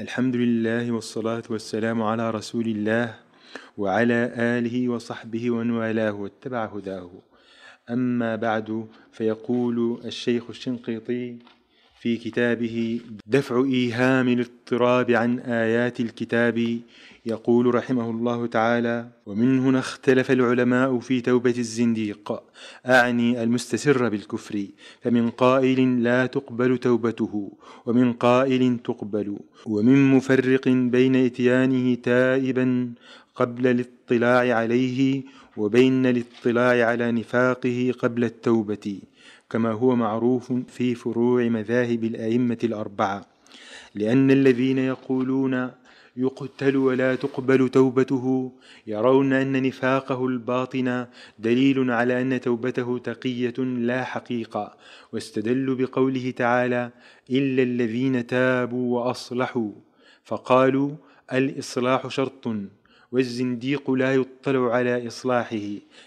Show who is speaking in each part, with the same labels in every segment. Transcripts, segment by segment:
Speaker 1: الحمد لله والصلاة والسلام على رسول الله وعلى آله وصحبه ومن والاه واتبع هداه أما بعد فيقول الشيخ الشنقيطي في كتابه دفع إيهام الاضطراب عن آيات الكتاب يقول رحمه الله تعالى ومن هنا اختلف العلماء في توبة الزنديق أعني المستسر بالكفر فمن قائل لا تقبل توبته ومن قائل تقبل ومن مفرق بين إتيانه تائبا قبل الاطلاع عليه وبين الاطلاع على نفاقه قبل التوبة كما هو معروف في فروع مذاهب الأئمة الأربعة لأن الذين يقولون يقتل ولا تقبل توبته يرون أن نفاقه الباطن دليل على أن توبته تقية لا حقيقة واستدلوا بقوله تعالى إلا الذين تابوا وأصلحوا فقالوا الإصلاح شرط والزنديق لا يطلع على إصلاحه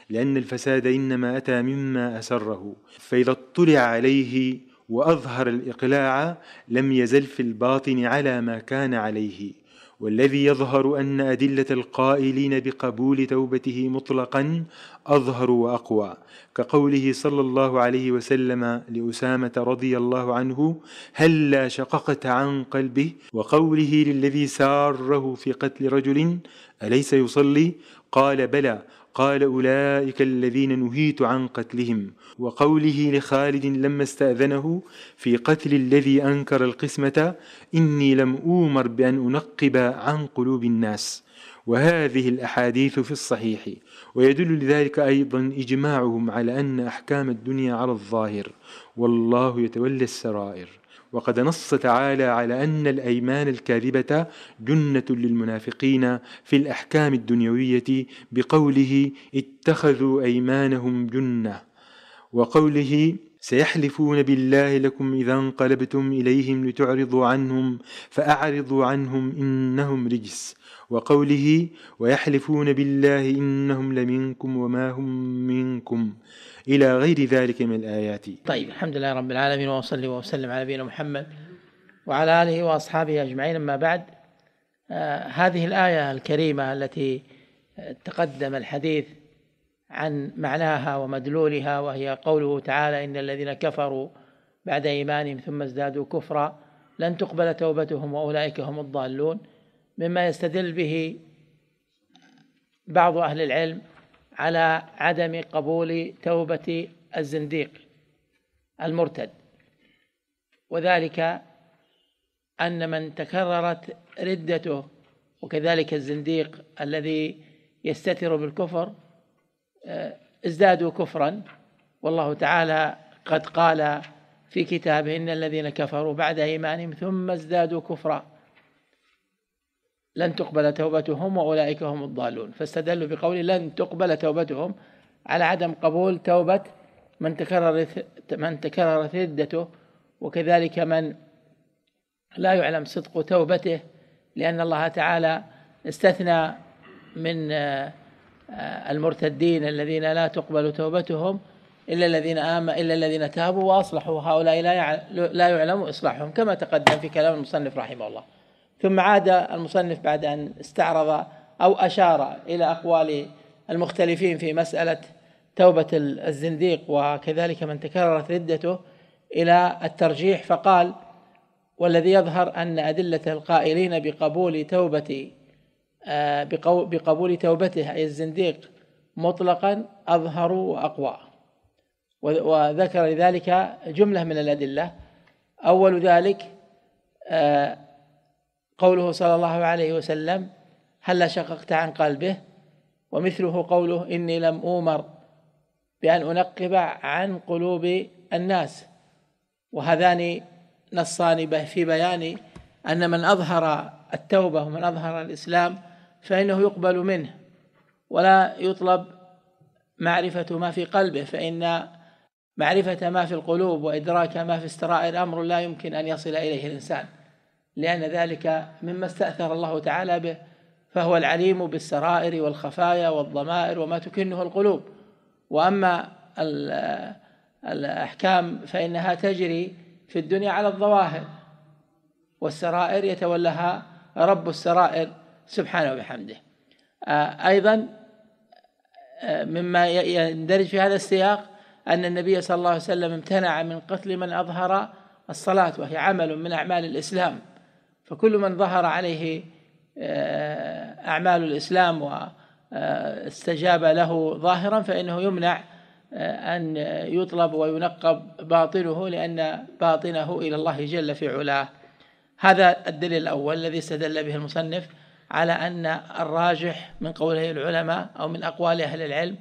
Speaker 1: لأن الفساد إنما أتى مما أسره فإذا اطلع عليه وأظهر الإقلاع لم يزل في الباطن على ما كان عليه والذي يظهر أن أدلة القائلين بقبول توبته مطلقا أظهر وأقوى كقوله صلى الله عليه وسلم لأسامة رضي الله عنه هلا هل شققت عن قلبه وقوله للذي ساره في قتل رجل أليس يصلي قال بلى قال أولئك الذين نهيت عن قتلهم وقوله لخالد لما استأذنه في قتل الذي أنكر القسمة إني لم أومر بأن أنقب عن قلوب الناس وهذه الأحاديث في الصحيح ويدل لذلك أيضا إجماعهم على أن أحكام الدنيا على الظاهر والله يتولى السرائر وقد نص تعالى على أن الأيمان الكاذبة جنة للمنافقين في الأحكام الدنيوية بقوله اتخذوا أيمانهم جنة وقوله سيحلفون بالله لكم إذا انقلبتم إليهم لتعرضوا عنهم فأعرضوا عنهم إنهم رجس وقوله ويحلفون بالله إنهم لمنكم وما هم منكم إلى غير ذلك من الآيات
Speaker 2: طيب الحمد لله رب العالمين وأصلي وأسلم على نبينا محمد وعلى آله وأصحابه أجمعين أما بعد آه هذه الآية الكريمة التي تقدم الحديث عن معناها ومدلولها وهي قوله تعالى إن الذين كفروا بعد إيمانهم ثم ازدادوا كفرا لن تقبل توبتهم وأولئك هم الضالون مما يستدل به بعض أهل العلم على عدم قبول توبة الزنديق المرتد وذلك أن من تكررت ردته وكذلك الزنديق الذي يستتر بالكفر ازدادوا كفرا والله تعالى قد قال في كتابه إن الذين كفروا بعد إيمانهم ثم ازدادوا كفرا لن تقبل توبتهم وأولئك هم الضالون فاستدلوا بقول لن تقبل توبتهم على عدم قبول توبة من تكررت من تكررت ردته وكذلك من لا يعلم صدق توبته لأن الله تعالى استثنى من آه، المرتدين الذين لا تقبل توبتهم إلا الذين آمنوا إلا الذين تابوا وأصلحوا هؤلاء لا لا يعلم إصلاحهم كما تقدم في كلام المصنف رحمه الله ثم عاد المصنف بعد أن استعرض أو أشار إلى أقوال المختلفين في مسألة توبة الزنديق وكذلك من تكررت ردته إلى الترجيح فقال والذي يظهر أن أدلة القائلين بقبول توبة آه، بقبول توبته أي الزنديق مطلقا أظهر وأقوى وذكر لذلك جملة من الأدلة أول ذلك آه، قوله صلى الله عليه وسلم هلا شققت عن قلبه ومثله قوله إني لم أومر بأن أنقب عن قلوب الناس وهذان نصان في بيان أن من أظهر التوبة ومن أظهر الإسلام فإنه يقبل منه ولا يطلب معرفة ما في قلبه فإن معرفة ما في القلوب وإدراك ما في السرائر أمر لا يمكن أن يصل إليه الإنسان لأن ذلك مما استأثر الله تعالى به فهو العليم بالسرائر والخفايا والضمائر وما تكنه القلوب وأما الأحكام فإنها تجري في الدنيا على الظواهر والسرائر يتولها رب السرائر سبحانه وبحمده آه، أيضا آه، مما يندرج في هذا السياق أن النبي صلى الله عليه وسلم امتنع من قتل من أظهر الصلاة وهي عمل من أعمال الإسلام فكل من ظهر عليه آه، أعمال الإسلام واستجاب له ظاهرا فإنه يمنع أن يطلب وينقب باطنه لأن باطنه إلى الله جل في علاه هذا الدليل الأول الذي استدل به المصنف على أن الراجح من قوله العلماء أو من أقوال أهل العلم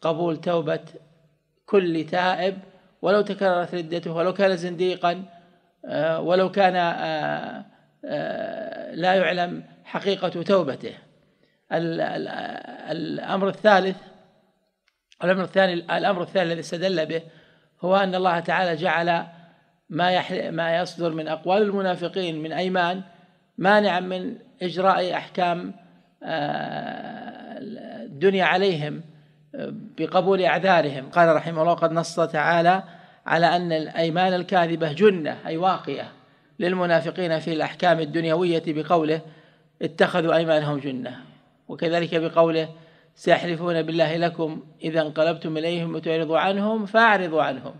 Speaker 2: قبول توبة كل تائب ولو تكررت ردته ولو كان زنديقا آه، ولو كان آه، آه، لا يعلم حقيقة توبته الأمر الثالث الأمر الثاني الأمر الثاني الذي استدل به هو أن الله تعالى جعل ما ما يصدر من أقوال المنافقين من أيمان مانعا من إجراء أحكام آه، الدنيا عليهم آه، بقبول أعذارهم قال رحمه الله قد نص تعالى على أن الأيمان الكاذبة جنة أي واقية للمنافقين في الأحكام الدنيوية بقوله اتخذوا أيمانهم جنة وكذلك بقوله سيحلفون بالله لكم إذا انقلبتم إليهم وتعرضوا عنهم فأعرضوا عنهم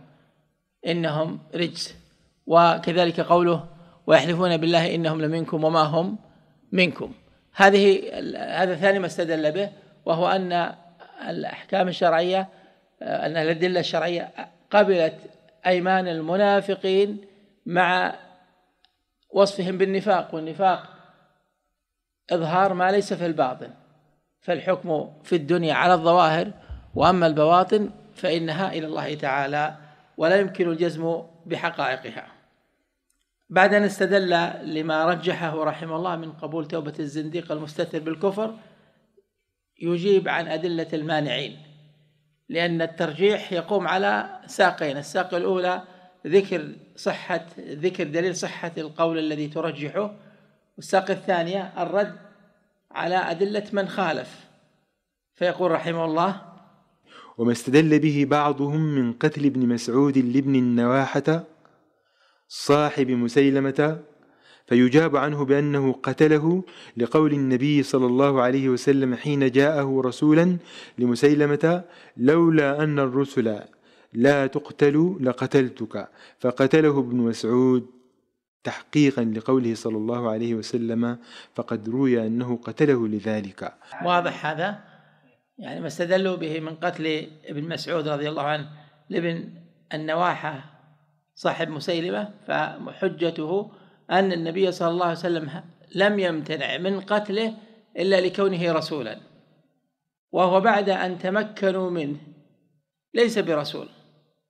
Speaker 2: إنهم رجس وكذلك قوله ويحلفون بالله انهم لمنكم وما هم منكم هذه هذا ثاني ما استدل به وهو ان الاحكام الشرعيه ان الادله الشرعيه قبلت ايمان المنافقين مع وصفهم بالنفاق والنفاق اظهار ما ليس في الباطن فالحكم في الدنيا على الظواهر واما البواطن فانها الى الله تعالى ولا يمكن الجزم بحقائقها بعد أن استدل لما رجحه رحمه الله من قبول توبة الزنديق المستتر بالكفر يجيب عن أدلة المانعين لأن الترجيح يقوم على ساقين الساق الأولى ذكر صحة ذكر دليل صحة القول الذي ترجحه والساق الثانية الرد على أدلة من خالف فيقول رحمه الله
Speaker 1: وما استدل به بعضهم من قتل ابن مسعود لابن النواحة صاحب مسيلمة فيجاب عنه بأنه قتله لقول النبي صلى الله عليه وسلم حين جاءه رسولا لمسيلمة لولا أن الرسل لا تقتل لقتلتك فقتله ابن مسعود تحقيقا لقوله صلى الله عليه وسلم فقد روي أنه قتله لذلك
Speaker 2: واضح هذا يعني ما استدلوا به من قتل ابن مسعود رضي الله عنه لابن النواحة صاحب مسيلمة فحجته أن النبي صلى الله عليه وسلم لم يمتنع من قتله إلا لكونه رسولا وهو بعد أن تمكنوا منه ليس برسول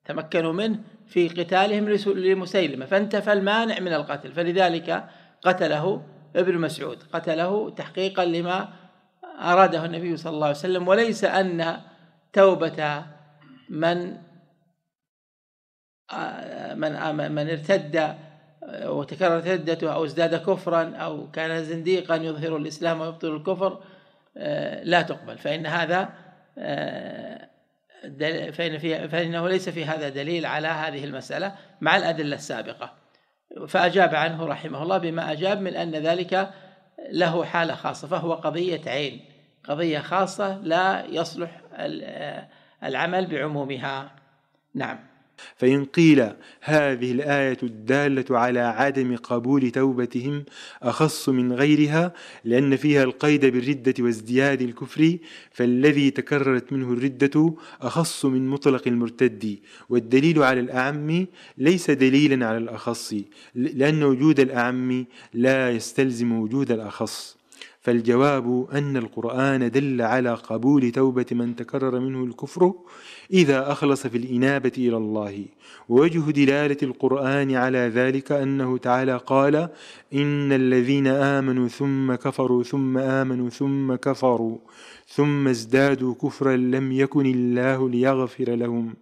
Speaker 2: تمكنوا منه في قتالهم لمسيلمة فانتفى المانع من القتل فلذلك قتله ابن مسعود قتله تحقيقا لما أراده النبي صلى الله عليه وسلم وليس أن توبة من من من ارتد آه، وتكرر ارتدته او ازداد كفرا او كان زنديقا يظهر الاسلام ويبطل الكفر آه، لا تقبل فان هذا آه، فإن في فإنه ليس في هذا دليل على هذه المسألة مع الأدلة السابقة فأجاب عنه رحمه الله بما أجاب من أن ذلك له حالة خاصة فهو قضية عين قضية خاصة لا يصلح العمل بعمومها نعم
Speaker 1: فإن قيل هذه الآية الدالة على عدم قبول توبتهم أخص من غيرها لأن فيها القيد بالردة وازدياد الكفر فالذي تكررت منه الردة أخص من مطلق المرتد والدليل على الأعم ليس دليلا على الأخص لأن وجود الأعم لا يستلزم وجود الأخص فالجواب أن القرآن دل على قبول توبة من تكرر منه الكفر إذا أخلص في الإنابة إلى الله ووجه دلالة القرآن على ذلك أنه تعالى قال إن الذين آمنوا ثم كفروا ثم آمنوا ثم كفروا ثم ازدادوا كفرا لم يكن الله ليغفر لهم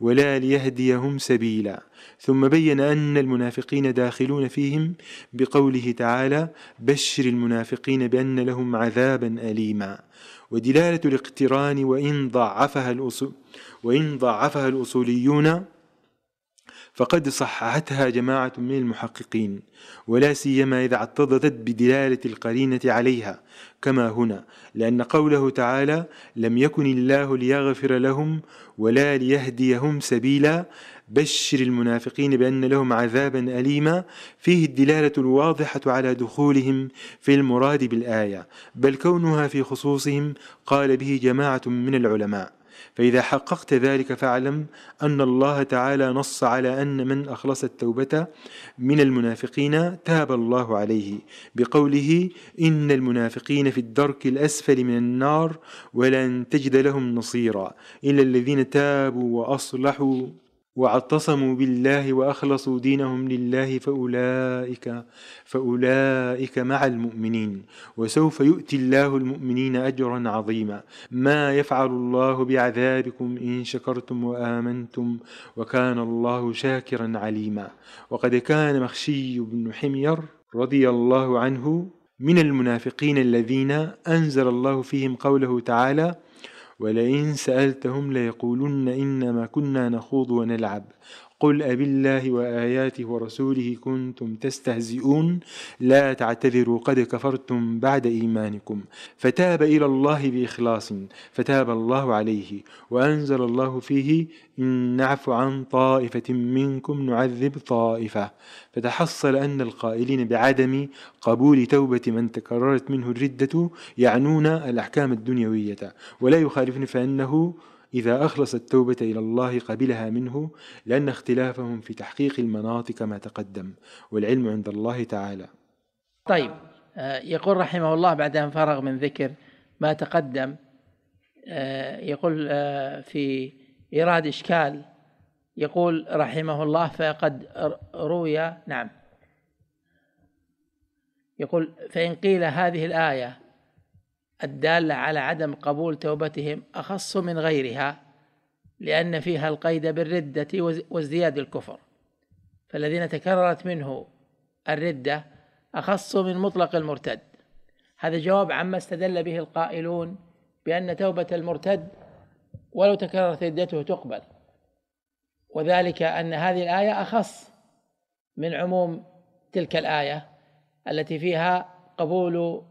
Speaker 1: ولا ليهديهم سبيلا ثم بين أن المنافقين داخلون فيهم بقوله تعالى بشر المنافقين بأن لهم عذابا أليما ودلالة الاقتران وإن ضعفها, الأصول وإن ضعفها الأصوليون فقد صححتها جماعة من المحققين ولا سيما إذا اعتضدت بدلالة القرينة عليها كما هنا لأن قوله تعالى لم يكن الله ليغفر لهم ولا ليهديهم سبيلا بشر المنافقين بأن لهم عذابا أليما فيه الدلالة الواضحة على دخولهم في المراد بالآية بل كونها في خصوصهم قال به جماعة من العلماء فإذا حققت ذلك فاعلم أن الله تعالى نص على أن من أخلص التوبة من المنافقين تاب الله عليه بقوله إن المنافقين في الدرك الأسفل من النار ولن تجد لهم نصيرا إلا الذين تابوا وأصلحوا واعتصموا بالله واخلصوا دينهم لله فاولئك فاولئك مع المؤمنين وسوف يؤتي الله المؤمنين اجرا عظيما ما يفعل الله بعذابكم ان شكرتم وامنتم وكان الله شاكرا عليما وقد كان مخشي بن حمير رضي الله عنه من المنافقين الذين انزل الله فيهم قوله تعالى ولئن سألتهم ليقولن إنما كنا نخوض ونلعب قل أب الله وآياته ورسوله كنتم تستهزئون لا تعتذروا قد كفرتم بعد إيمانكم فتاب إلى الله بإخلاص فتاب الله عليه وأنزل الله فيه إن نعف عن طائفة منكم نعذب طائفة فتحصل أن القائلين بعدم قبول توبة من تكررت منه الردة يعنون الأحكام الدنيوية ولا يخالفني فإنه إذا أخلص التوبة إلى الله قبلها منه لأن اختلافهم في تحقيق المناطق كما تقدم والعلم عند الله تعالى
Speaker 2: طيب آه، يقول رحمه الله بعد أن فرغ من ذكر ما تقدم آه، يقول آه، في إيراد إشكال يقول رحمه الله فقد روي نعم يقول فإن قيل هذه الآية الدالة على عدم قبول توبتهم أخص من غيرها لأن فيها القيد بالردة وازدياد الكفر فالذين تكررت منه الردة أخص من مطلق المرتد هذا جواب عما استدل به القائلون بأن توبة المرتد ولو تكررت ردته تقبل وذلك أن هذه الآية أخص من عموم تلك الآية التي فيها قبول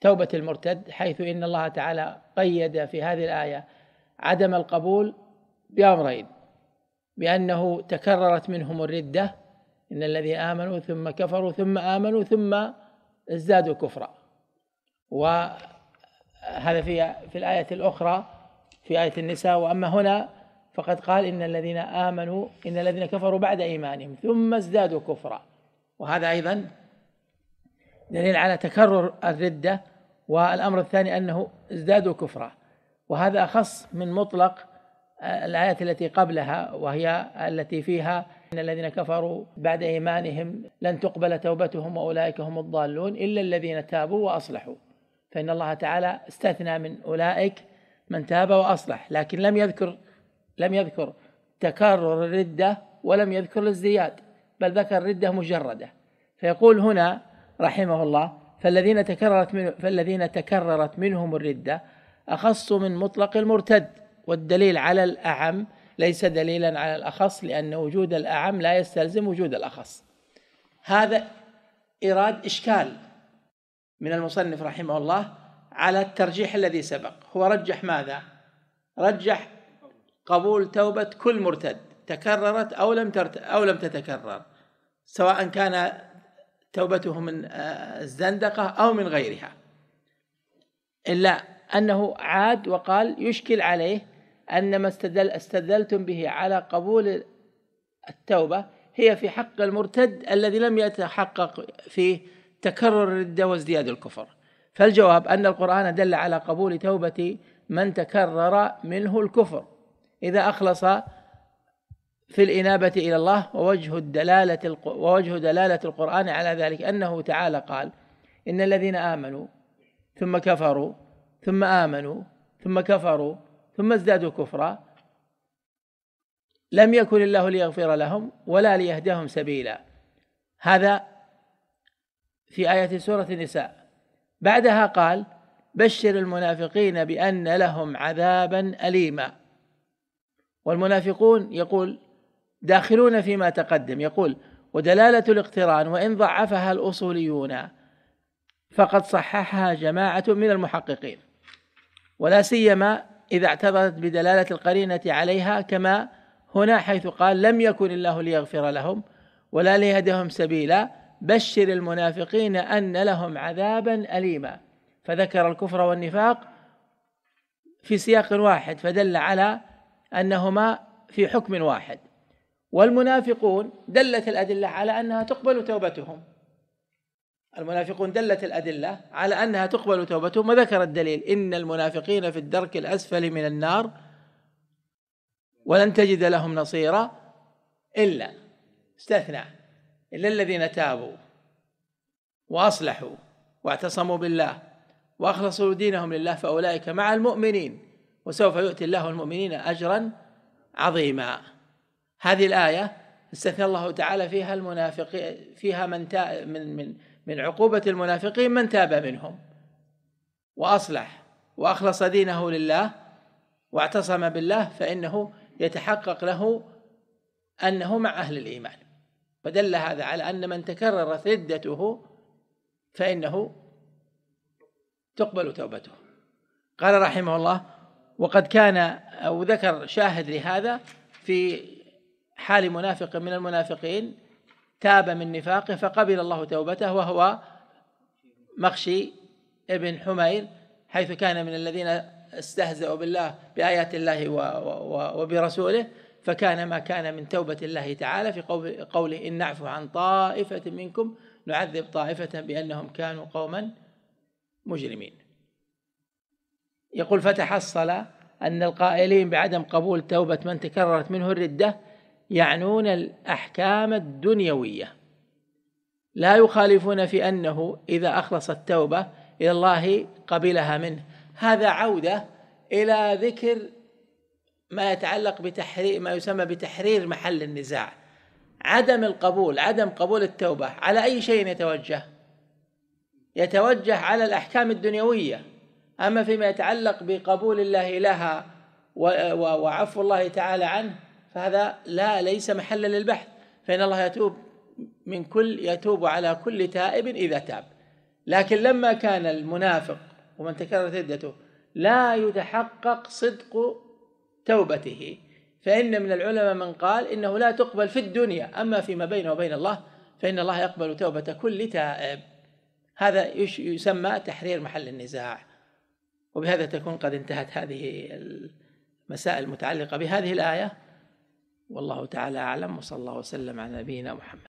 Speaker 2: توبة المرتد حيث إن الله تعالى قيد في هذه الآية عدم القبول بأمرين بأنه تكررت منهم الردة إن الذين آمنوا ثم كفروا ثم آمنوا ثم ازدادوا كفرا وهذا في في الآية الأخرى في آية النساء وأما هنا فقد قال إن الذين آمنوا إن الذين كفروا بعد إيمانهم ثم ازدادوا كفرا وهذا أيضا دليل على تكرر الردة والأمر الثاني أنه ازدادوا كفرا وهذا أخص من مطلق آه، الآيات التي قبلها وهي التي فيها إن الذين كفروا بعد إيمانهم لن تقبل توبتهم وأولئك هم الضالون إلا الذين تابوا وأصلحوا فإن الله تعالى استثنى من أولئك من تاب وأصلح لكن لم يذكر لم يذكر تكرر الردة ولم يذكر الازدياد بل ذكر الردة مجردة فيقول هنا رحمه الله فالذين تكررت منه فالذين تكررت منهم الردة أخص من مطلق المرتد والدليل على الأعم ليس دليلا على الأخص لأن وجود الأعم لا يستلزم وجود الأخص هذا إيراد إشكال من المصنف رحمه الله على الترجيح الذي سبق هو رجح ماذا؟ رجح قبول توبة كل مرتد تكررت أو لم أو لم تتكرر سواء كان توبته من آه، الزندقة أو من غيرها إلا أنه عاد وقال يشكل عليه أن ما استدل استدلتم به على قبول التوبة هي في حق المرتد الذي لم يتحقق فيه تكرر الردة وازدياد الكفر فالجواب أن القرآن دل على قبول توبة من تكرر منه الكفر إذا أخلص في الإنابة إلى الله ووجه الدلالة ووجه دلالة القرآن على ذلك أنه تعالى قال إن الذين آمنوا ثم كفروا ثم آمنوا ثم كفروا ثم ازدادوا كفرا لم يكن الله ليغفر لهم ولا ليهدهم سبيلا هذا في آية سورة النساء بعدها قال بشر المنافقين بأن لهم عذابا أليما والمنافقون يقول داخلون فيما تقدم يقول ودلالة الاقتران وإن ضعفها الأصوليون فقد صححها جماعة من المحققين ولا سيما إذا اعتبرت بدلالة القرينة عليها كما هنا حيث قال لم يكن الله ليغفر لهم ولا ليهدهم سبيلا بشر المنافقين أن لهم عذابا أليما فذكر الكفر والنفاق في سياق واحد فدل على أنهما في حكم واحد والمنافقون دلت الأدلة على أنها تقبل توبتهم المنافقون دلت الأدلة على أنها تقبل توبتهم وذكر الدليل إن المنافقين في الدرك الأسفل من النار ولن تجد لهم نصيرا إلا استثنى إلا الذين تابوا وأصلحوا واعتصموا بالله وأخلصوا دينهم لله فأولئك مع المؤمنين وسوف يؤتي الله المؤمنين أجرا عظيما هذه الآية استثنى الله تعالى فيها المنافقين فيها من من من من عقوبة المنافقين من تاب منهم وأصلح وأخلص دينه لله واعتصم بالله فإنه يتحقق له أنه مع أهل الإيمان فدل هذا على أن من تكررت ردته فإنه تقبل توبته قال رحمه الله وقد كان أو ذكر شاهد لهذا في حال منافق من المنافقين تاب من نفاقه فقبل الله توبته وهو مخشي ابن حمير حيث كان من الذين استهزأوا بالله بآيات الله وبرسوله فكان ما كان من توبة الله تعالى في قوله إن نعفو عن طائفة منكم نعذب طائفة بأنهم كانوا قوما مجرمين يقول فتحصل أن القائلين بعدم قبول توبة من تكررت منه الردة يعنون الأحكام الدنيوية لا يخالفون في أنه إذا أخلص التوبة إلى الله قبلها منه هذا عودة إلى ذكر ما يتعلق بتحرير ما يسمى بتحرير محل النزاع عدم القبول عدم قبول التوبة على أي شيء يتوجه يتوجه على الأحكام الدنيوية أما فيما يتعلق بقبول الله لها وعفو الله تعالى عنه فهذا لا ليس محلا للبحث فإن الله يتوب من كل يتوب على كل تائب إذا تاب لكن لما كان المنافق ومن تكررت عدته لا يتحقق صدق توبته فإن من العلماء من قال إنه لا تقبل في الدنيا أما فيما بينه وبين الله فإن الله يقبل توبة كل تائب هذا يسمى تحرير محل النزاع وبهذا تكون قد انتهت هذه المسائل المتعلقة بهذه الآية والله تعالى أعلم وصلى الله وسلم على نبينا محمد